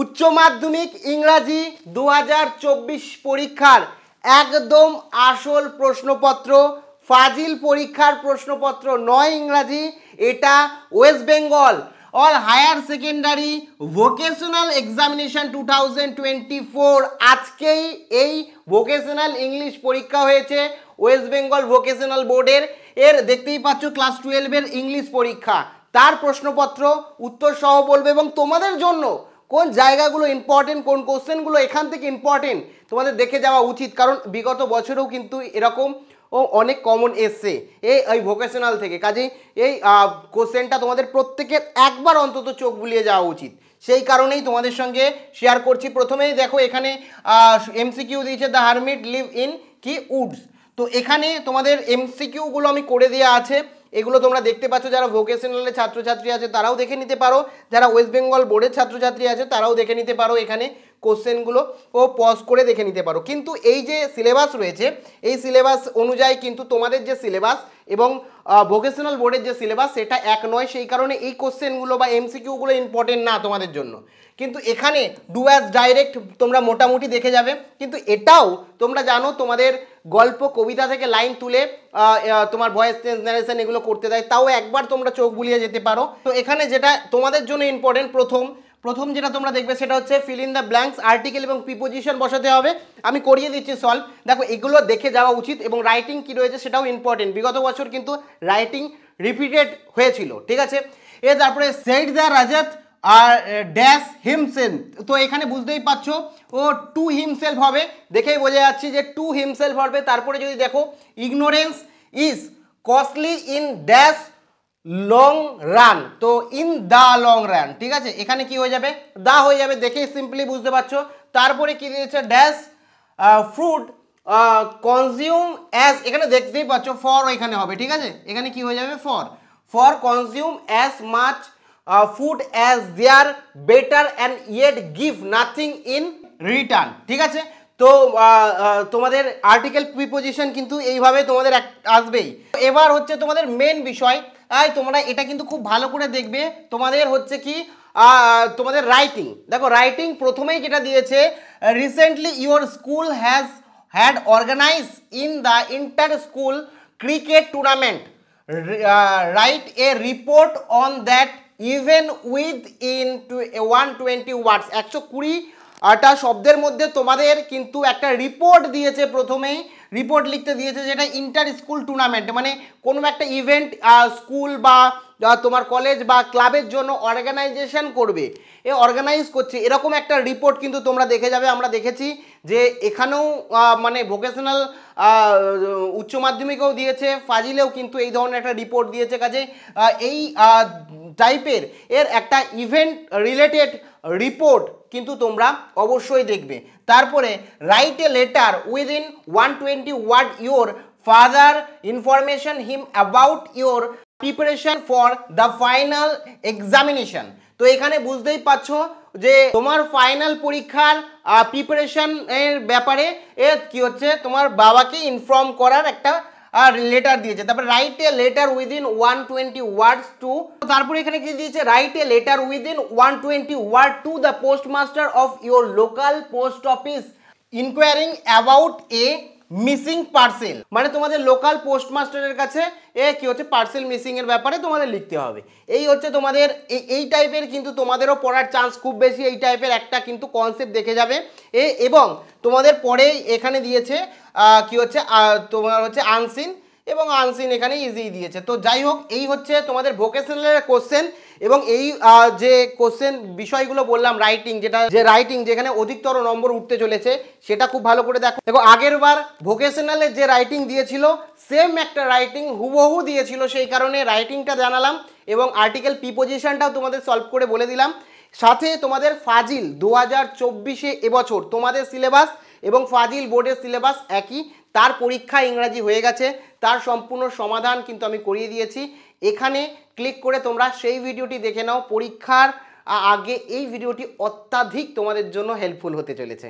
উচ্চ মাধ্যমিক ইংরাজি দু পরীক্ষার একদম আসল প্রশ্নপত্র ফাজিল পরীক্ষার প্রশ্নপত্র নয় ইংরাজি এটা West Bengal all higher secondary vocational examination to আজকেই এই ভোকেশনাল ইংলিশ পরীক্ষা হয়েছে ওয়েস্ট বেঙ্গল ভোকেশনাল বোর্ডের এর দেখতেই পাচ্ছ ক্লাস টুয়েলভের ইংলিশ পরীক্ষা তার প্রশ্নপত্র উত্তর সহ বলবে এবং তোমাদের জন্য কোন জায়গাগুলো ইম্পর্টেন্ট কোন কোশ্চেনগুলো এখান থেকে ইম্পর্টেন্ট তোমাদের দেখে যাওয়া উচিত কারণ বিগত বছরেও কিন্তু এরকম ও অনেক কমন এসছে এই ওই ভোকেশনাল থেকে কাজেই এই কোশ্চেনটা তোমাদের প্রত্যেকের একবার অন্তত চোখ বুলিয়ে যাওয়া উচিত সেই কারণেই তোমাদের সঙ্গে শেয়ার করছি প্রথমেই দেখো এখানে এমসিকিউ দিয়েছে দ্য হারমিট লিভ ইন কি উডস তো এখানে তোমাদের এমসিকিউগুলো আমি করে দেওয়া আছে এগুলো তোমরা দেখতে পাচ্ছ যারা ভোকেশনালে ছাত্রছাত্রী আছে তারাও দেখে নিতে পারো যারা ওয়েস্ট বেঙ্গল বোর্ডের ছাত্রছাত্রী আছে তারাও দেখে নিতে পারো এখানে কোশ্চেনগুলো ও পজ করে দেখে নিতে পারো কিন্তু এই যে সিলেবাস রয়েছে এই সিলেবাস অনুযায়ী কিন্তু তোমাদের যে সিলেবাস এবং ভোকেশনাল বোর্ডের যে সিলেবাস সেটা এক নয় সেই কারণে এই কোশ্চেনগুলো বা এমসিকিউগুলো ইম্পর্টেন্ট না তোমাদের জন্য কিন্তু এখানে ডু অ্যাজ ডাইরেক্ট তোমরা মোটামুটি দেখে যাবে কিন্তু এটাও তোমরা জানো তোমাদের গল্প কবিতা থেকে লাইন তুলে তোমার ভয়েস চেঞ্জ ন্যারেশন এগুলো করতে দেয় তাও একবার তোমরা চোখ বুলিয়ে যেতে পারো তো এখানে যেটা তোমাদের জন্য ইম্পর্টেন্ট প্রথম প্রথম যেটা তোমরা দেখবে সেটা হচ্ছে fill in the blanks article এবং প্রিপোজিশন বসাতে হবে আমি করিয়ে দিচ্ছি সলভ দেখো এগুলো দেখে যাওয়া উচিত এবং রাইটিং কী রয়েছে সেটাও ইম্পর্টেন্ট বিগত বছর কিন্তু রাইটিং রিপিটেড হয়েছিল ঠিক আছে এ তারপরে সেট দ্য রাজাত আর ড্যাশ হিমসেল তো এখানে বুঝতেই পারছ ও টু হিমসেলফ হবে দেখেই বোঝা যাচ্ছে যে টু হিমসেলফ হবে তারপরে যদি দেখো ignorance is costly in dash long run তো ইন দা লং রান ঠিক আছে এখানে কি হয়ে যাবে দা হয়ে যাবে দেখেই সিম্পলি বুঝতে পারছো তারপরে কি দিয়েছে ড্যাশ ফ্রুট কনজিউম অ্যাজ এখানে দেখতেই পাচ্ছ ফর এখানে হবে ঠিক আছে এখানে কি হয়ে যাবে for for consume as much food as there better and yet give nothing in return ঠিক আছে তো তোমাদের আর্টিকেল প্রিপোজিশন কিন্তু এইভাবে তোমাদের আসবেই এবার হচ্ছে তোমাদের মেন বিষয় তাই তোমরা এটা কিন্তু খুব ভালো করে দেখবে তোমাদের হচ্ছে কি তোমাদের রাইটিং দেখো রাইটিং প্রথমেই যেটা দিয়েছে recently your school has had organise in the inter school cricket tournament write a report on that event within two one twenty words একশো কুড়ি আটা শব্দের মধ্যে তোমাদের কিন্তু একটা রিপোর্ট দিয়েছে প্রথমেই রিপোর্ট লিখতে দিয়েছে যেটা ইন্টার স্কুল টুর্নামেন্ট মানে কোনো একটা ইভেন্ট স্কুল বা তোমার কলেজ বা ক্লাবের জন্য অর্গানাইজেশন করবে এ অর্গানাইজ করছে এরকম একটা রিপোর্ট কিন্তু তোমরা দেখে যাবে আমরা দেখেছি যে এখানেও মানে ভোকেশনাল উচ্চ মাধ্যমিকেও দিয়েছে ফাজিলেও কিন্তু এই ধরনের একটা রিপোর্ট দিয়েছে কাজে এই টাইপের এর একটা ইভেন্ট রিলেটেড রিপোর্ট কিন্তু তোমরা অবশ্যই দেখবে তারপরে write a letter within one twenty word your father information him about your preparation for the final examination তো এখানে বুঝতেই পারছো যে তোমার ফাইনাল পরীক্ষার প্রিপারেশনের ব্যাপারে এ কি হচ্ছে তোমার বাবাকে ইনফর্ম করার একটা আর লেটার দিয়েছে তারপর write a letter within one twenty words to তারপরে এখানে কি দিয়েছে write a letter within one twenty word to the post master of your local post office enquiring about a missing parcel মানে তোমাদের লোকাল পোস্টমাস্টারের কাছে এ কী হচ্ছে পার্সেল মিসিংয়ের ব্যাপারে তোমাদের লিখতে হবে এই হচ্ছে তোমাদের এই টাইপের কিন্তু তোমাদেরও পড়ার চান্স খুব বেশি এই টাইপের একটা কিন্তু কনসেপ্ট দেখে যাবে এ এবং তোমাদের পরেই এখানে দিয়েছে কি হচ্ছে তোমার হচ্ছে আনসিন এবং আনসিন এখানে ইজিই দিয়েছে তো যাই হোক এই হচ্ছে তোমাদের ভোকেশনালের কোশ্চেন এবং এই যে কোশ্চেন বিষয়গুলো বললাম রাইটিং যেটা যে রাইটিং যেখানে অধিকতর নম্বর উঠতে চলেছে সেটা খুব ভালো করে দেখো দেখো আগের বার ভোকেশনালের যে রাইটিং দিয়েছিল সেম একটা রাইটিং হুবহু দিয়েছিল সেই কারণে রাইটিংটা জানালাম এবং আর্টিকেল পজিশনটাও তোমাদের সলভ করে বলে দিলাম সাথে তোমাদের ফাজিল দু হাজার চব্বিশে এবছর তোমাদের সিলেবাস এবং ফাজিল বোর্ডের সিলেবাস একই তার পরীক্ষা ইংরাজি হয়ে গেছে তার সম্পূর্ণ সমাধান কিন্তু আমি করিয়ে দিয়েছি এখানে ক্লিক করে তোমরা সেই ভিডিওটি দেখে নাও পরীক্ষার আগে এই ভিডিওটি অত্যাধিক তোমাদের জন্য হেল্পফুল হতে চলেছে